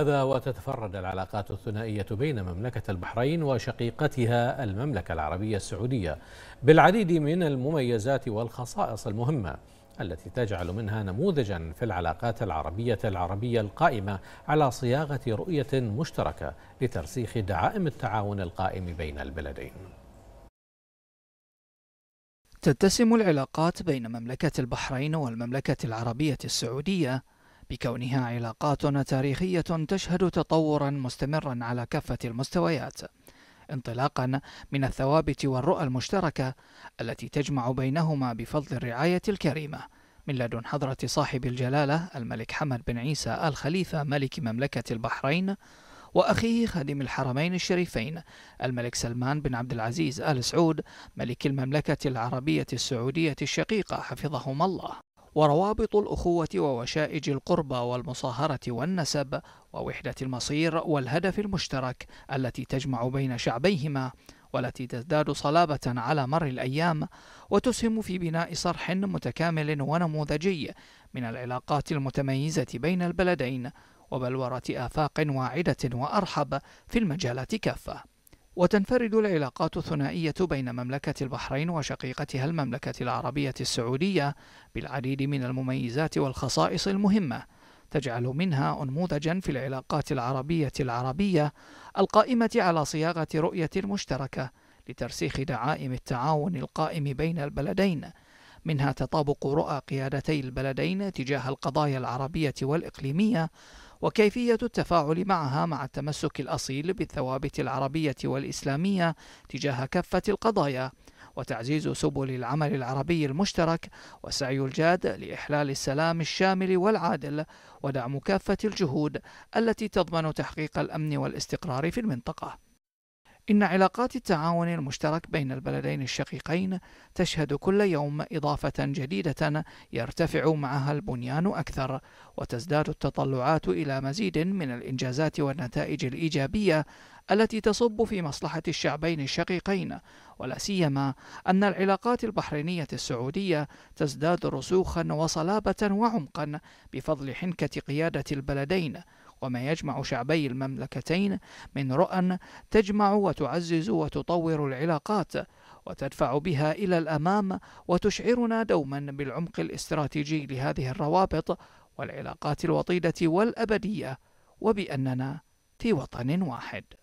هذا وتتفرد العلاقات الثنائية بين مملكة البحرين وشقيقتها المملكة العربية السعودية بالعديد من المميزات والخصائص المهمة التي تجعل منها نموذجا في العلاقات العربية العربية القائمة على صياغة رؤية مشتركة لترسيخ دعائم التعاون القائم بين البلدين تتسم العلاقات بين مملكة البحرين والمملكة العربية السعودية بكونها علاقات تاريخية تشهد تطورا مستمرا على كافة المستويات انطلاقا من الثوابت والرؤى المشتركة التي تجمع بينهما بفضل الرعاية الكريمة من لدن حضرة صاحب الجلالة الملك حمد بن عيسى آل خليفة ملك مملكة البحرين وأخيه خادم الحرمين الشريفين الملك سلمان بن عبد العزيز آل سعود ملك المملكة العربية السعودية الشقيقة حفظهما الله وروابط الأخوة ووشائج القربى والمصاهرة والنسب ووحدة المصير والهدف المشترك التي تجمع بين شعبيهما والتي تزداد صلابة على مر الأيام وتسهم في بناء صرح متكامل ونموذجي من العلاقات المتميزة بين البلدين وبلورة آفاق واعدة وأرحب في المجالات كافة وتنفرد العلاقات الثنائية بين مملكة البحرين وشقيقتها المملكة العربية السعودية بالعديد من المميزات والخصائص المهمة تجعل منها أنموذجا في العلاقات العربية العربية القائمة على صياغة رؤية مشتركة لترسيخ دعائم التعاون القائم بين البلدين منها تطابق رؤى قيادتي البلدين تجاه القضايا العربية والإقليمية وكيفية التفاعل معها مع التمسك الأصيل بالثوابت العربية والإسلامية تجاه كافة القضايا وتعزيز سبل العمل العربي المشترك والسعي الجاد لإحلال السلام الشامل والعادل ودعم كافة الجهود التي تضمن تحقيق الأمن والاستقرار في المنطقة إن علاقات التعاون المشترك بين البلدين الشقيقين تشهد كل يوم إضافة جديدة يرتفع معها البنيان أكثر، وتزداد التطلعات إلى مزيد من الإنجازات والنتائج الإيجابية التي تصب في مصلحة الشعبين الشقيقين، ولا سيما أن العلاقات البحرينية السعودية تزداد رسوخا وصلابة وعمقا بفضل حنكة قيادة البلدين. وما يجمع شعبي المملكتين من رؤى تجمع وتعزز وتطور العلاقات وتدفع بها الى الامام وتشعرنا دوما بالعمق الاستراتيجي لهذه الروابط والعلاقات الوطيده والابديه وباننا في وطن واحد